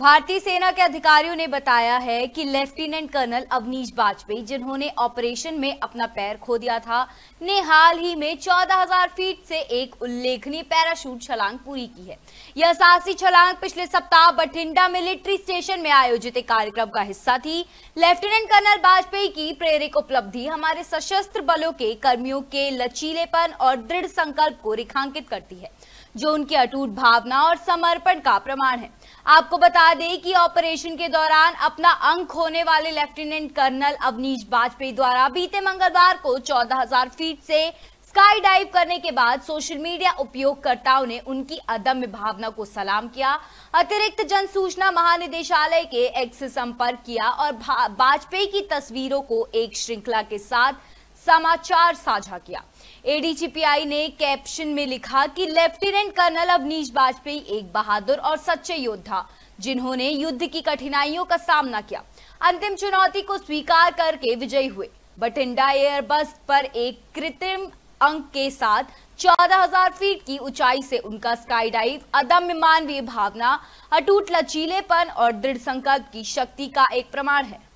भारतीय सेना के अधिकारियों ने बताया है कि लेफ्टिनेंट कर्नल अवनीश वाजपेयी जिन्होंने ऑपरेशन में अपना पैर खो दिया था ने हाल ही में 14,000 फीट से एक उल्लेखनीय पैराशूट छलांग पूरी की है यह साहसी छलांग पिछले सप्ताह बठिंडा मिलिट्री स्टेशन में आयोजित एक कार्यक्रम का हिस्सा थी लेफ्टिनेंट कर्नल वाजपेयी की प्रेरक उपलब्धि हमारे सशस्त्र बलों के कर्मियों के लचीलेपन और दृढ़ संकल्प को रेखांकित करती है जो उनकी अटूट भावना और समर्पण का प्रमाण है आपको बता दें कि ऑपरेशन के दौरान अपना अंग खोने वाले लेफ्टिनेंट कर्नल अवनीश वाजपेयी द्वारा बीते मंगलवार को 14,000 फीट से स्काई डाइव करने के बाद सोशल मीडिया उपयोगकर्ताओं ने उनकी अदम्य भावना को सलाम किया अतिरिक्त जन सूचना महानिदेशालय के एक्स संपर्क किया और वाजपेयी की तस्वीरों को एक श्रृंखला के साथ समाचार साझा किया एडीजीपीआई ने कैप्शन में लिखा कि लेफ्टिनेंट कर्नल अवनीश वाजपेयी एक बहादुर और सच्चे योद्धा जिन्होंने युद्ध की कठिनाइयों का सामना किया अंतिम चुनौती को स्वीकार करके विजयी हुए बठिंडा एयरबस पर एक कृत्रिम अंक के साथ 14,000 फीट की ऊंचाई से उनका स्काई डाइव अदम्य मानवीय भावना अटूट लचीलेपन और दृढ़ संकल्प की शक्ति का एक प्रमाण है